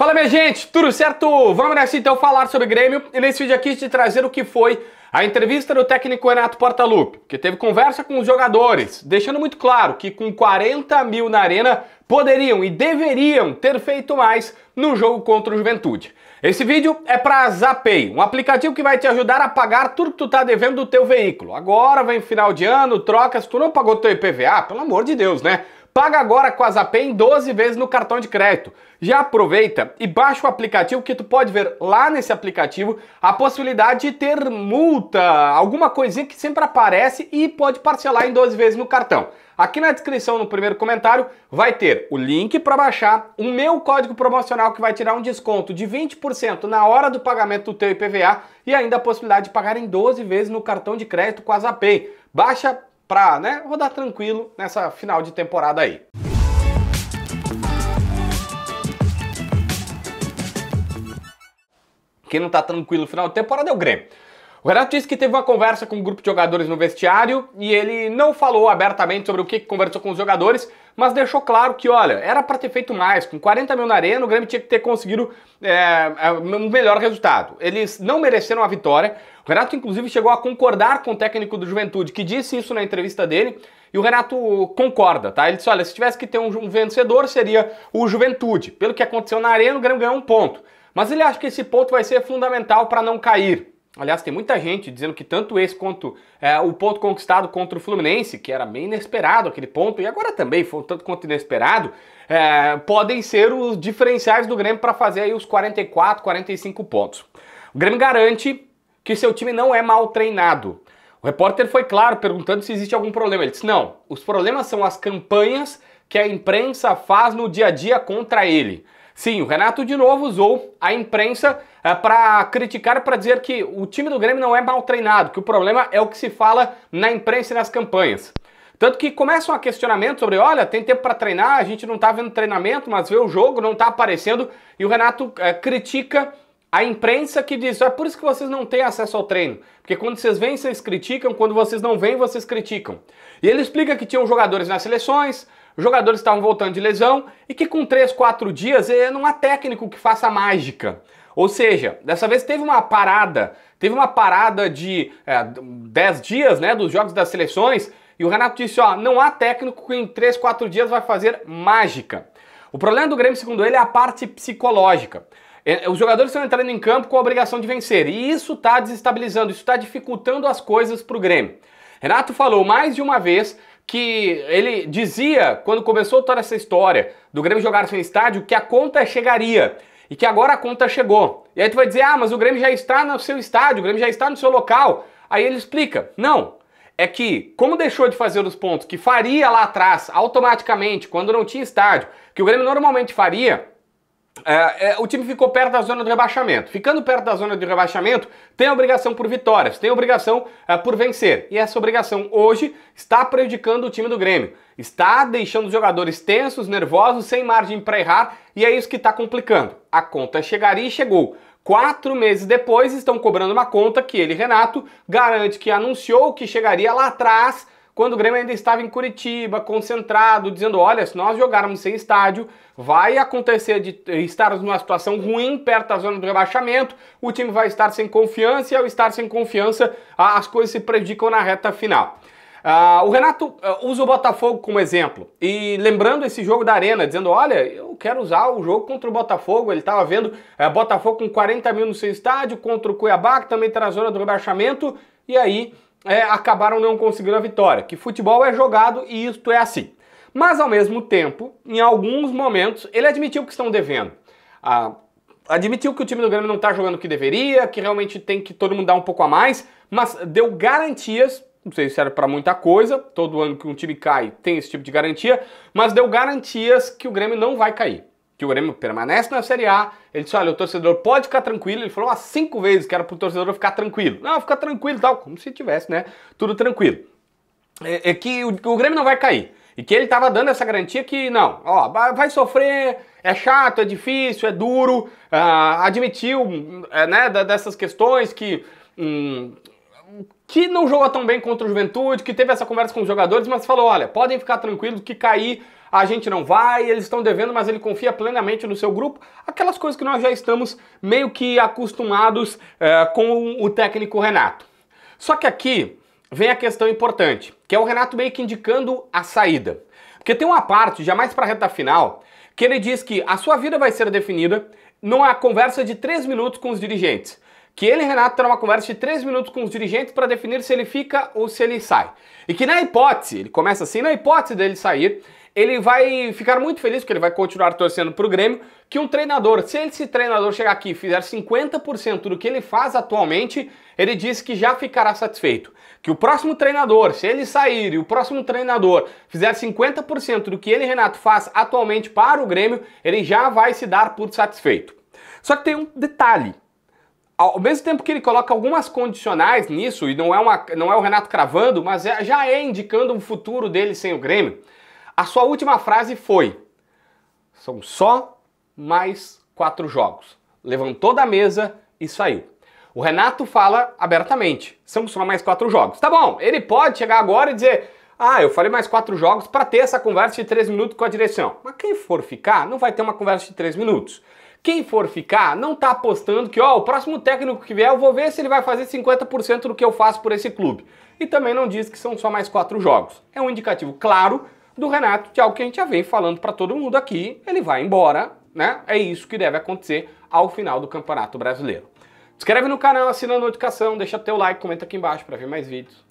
Fala minha gente, tudo certo? Vamos nessa então falar sobre Grêmio e nesse vídeo aqui te trazer o que foi a entrevista do técnico Renato Portaluppi, que teve conversa com os jogadores, deixando muito claro que com 40 mil na arena poderiam e deveriam ter feito mais no jogo contra o Juventude. Esse vídeo é para Zapay, um aplicativo que vai te ajudar a pagar tudo que tu tá devendo do teu veículo. Agora vem final de ano, trocas, tu não pagou teu IPVA, pelo amor de Deus, né? Paga agora com a Zapay em 12 vezes no cartão de crédito. Já aproveita e baixa o aplicativo que tu pode ver lá nesse aplicativo a possibilidade de ter multa, alguma coisinha que sempre aparece e pode parcelar em 12 vezes no cartão. Aqui na descrição, no primeiro comentário, vai ter o link para baixar, o meu código promocional que vai tirar um desconto de 20% na hora do pagamento do teu IPVA e ainda a possibilidade de pagar em 12 vezes no cartão de crédito com a Zapay. Baixa para né, rodar tranquilo nessa final de temporada aí. Quem não está tranquilo no final de temporada é o Grêmio. O Renato disse que teve uma conversa com um grupo de jogadores no vestiário e ele não falou abertamente sobre o que conversou com os jogadores, mas deixou claro que, olha, era para ter feito mais. Com 40 mil na arena, o Grêmio tinha que ter conseguido é, é, um melhor resultado. Eles não mereceram a vitória. O Renato, inclusive, chegou a concordar com o técnico do Juventude, que disse isso na entrevista dele, e o Renato concorda, tá? Ele disse: olha, se tivesse que ter um vencedor, seria o Juventude. Pelo que aconteceu na arena, o Grêmio ganhou um ponto. Mas ele acha que esse ponto vai ser fundamental para não cair. Aliás, tem muita gente dizendo que tanto esse quanto é, o ponto conquistado contra o Fluminense, que era bem inesperado aquele ponto, e agora também foi um tanto quanto inesperado, é, podem ser os diferenciais do Grêmio para fazer aí os 44, 45 pontos. O Grêmio garante que seu time não é mal treinado. O repórter foi claro perguntando se existe algum problema. Ele disse: não, os problemas são as campanhas que a imprensa faz no dia a dia contra ele. Sim, o Renato de novo usou a imprensa é, eh, para criticar, para dizer que o time do Grêmio não é mal treinado, que o problema é o que se fala na imprensa e nas campanhas. Tanto que começam a questionamento sobre, olha, tem tempo para treinar, a gente não está vendo treinamento, mas vê o jogo, não está aparecendo, e o Renato é, critica a imprensa que diz, é por isso que vocês não têm acesso ao treino, porque quando vocês vêm, vocês criticam, quando vocês não vêm, vocês criticam. E ele explica que tinham jogadores nas seleções, os jogadores estavam voltando de lesão e que com 3, 4 dias eh, não há técnico que faça mágica. Ou seja, dessa vez teve uma parada, teve uma parada de é, eh, 10 dias né, dos jogos das seleções e o Renato disse: ó, não há técnico que em 3, 4 dias vai fazer mágica. O problema do Grêmio, segundo ele, é a parte psicológica. Eh, os jogadores estão entrando em campo com a obrigação de vencer e isso está desestabilizando, isso está dificultando as coisas para o Grêmio. Renato falou mais de uma vez que ele dizia, quando começou toda essa história do Grêmio jogar sem estádio, que a conta chegaria e que agora a conta chegou. E aí tu vai dizer, ah, mas o Grêmio já está no seu estádio, o Grêmio já está no seu local. Aí ele explica, não, é que como deixou de fazer os pontos que faria lá atrás automaticamente, quando não tinha estádio, que o Grêmio normalmente faria, é, é, o time ficou perto da zona do rebaixamento. Ficando perto da zona de rebaixamento, tem a obrigação por vitórias, tem a obrigação é, por vencer. E essa obrigação hoje está prejudicando o time do Grêmio. Está deixando os jogadores tensos, nervosos, sem margem para errar, e é isso que está complicando. A conta chegaria e chegou. Quatro meses depois, estão cobrando uma conta que ele, Renato, garante que anunciou que chegaria lá atrás quando o Grêmio ainda estava em Curitiba, concentrado, dizendo: olha, se nós jogarmos sem estádio, vai acontecer de estarmos numa situação ruim perto da zona do rebaixamento, o time vai estar sem confiança e ao estar sem confiança, as coisas se prejudicam na reta final. Uh, o Renato uh, usa o Botafogo como exemplo e lembrando esse jogo da Arena, dizendo: Olha, eu quero usar o jogo contra o Botafogo. Ele estava vendo uh, Botafogo com 40 mil no seu estádio, contra o Cuiabá, que também está na zona do rebaixamento, e aí é, acabaram não conseguindo a vitória, que futebol é jogado e isto é assim. Mas ao mesmo tempo, em alguns momentos, ele admitiu que estão devendo. Ah, admitiu que o time do Grêmio não está jogando o que deveria, que realmente tem que todo mundo dar um pouco a mais, mas deu garantias não sei se serve para muita coisa, todo ano que um time cai tem esse tipo de garantia, mas deu garantias que o Grêmio não vai cair que o Grêmio permanece na Série A. Ele disse: olha, o torcedor pode ficar tranquilo. Ele falou umas ah, cinco vezes que era para o torcedor ficar tranquilo. Não, ficar tranquilo e tal, como se tivesse, né? Tudo tranquilo. É, é que o, o, Grêmio não vai cair. E que ele estava dando essa garantia que, não, ó, vai sofrer, é chato, é difícil, é duro. Ah, admitiu, é, né, dessas questões que. Hum, que não jogou tão bem contra o Juventude, que teve essa conversa com os jogadores, mas falou: olha, podem ficar tranquilos que cair a gente não vai, eles estão devendo, mas ele confia plenamente no seu grupo. Aquelas coisas que nós já estamos meio que acostumados é, com o técnico Renato. Só que aqui vem a questão importante, que é o Renato meio que indicando a saída. Porque tem uma parte, já mais para a reta final, que ele diz que a sua vida vai ser definida numa conversa de três minutos com os dirigentes que ele, Renato, terá uma conversa de três minutos com os dirigentes para definir se ele fica ou se ele sai. E que na hipótese, ele começa assim, na hipótese dele sair, ele vai ficar muito feliz, porque ele vai continuar torcendo para o Grêmio, que um treinador, se esse treinador chegar aqui e fizer 50% do que ele faz atualmente, ele diz que já ficará satisfeito. Que o próximo treinador, se ele sair e o próximo treinador fizer 50% do que ele, Renato, faz atualmente para o Grêmio, ele já vai se dar por satisfeito. Só que tem um detalhe. Ao mesmo tempo que ele coloca algumas condicionais nisso, e não é, uma, não é o Renato cravando, mas é, já é indicando o futuro dele sem o Grêmio. A sua última frase foi: são só mais quatro jogos. Levantou da mesa e saiu. O Renato fala abertamente: são só mais quatro jogos. Tá bom, ele pode chegar agora e dizer: ah, eu falei mais quatro jogos para ter essa conversa de três minutos com a direção. Mas quem for ficar, não vai ter uma conversa de três minutos. Quem for ficar, não tá apostando que, ó, o próximo técnico que vier, eu vou ver se ele vai fazer 50% do que eu faço por esse clube. E também não diz que são só mais quatro jogos. É um indicativo claro do Renato, que é o que a gente já vem falando para todo mundo aqui, ele vai embora, né? É isso que deve acontecer ao final do Campeonato Brasileiro. Inscreve no canal, assina a notificação, deixa teu like, comenta aqui embaixo para ver mais vídeos.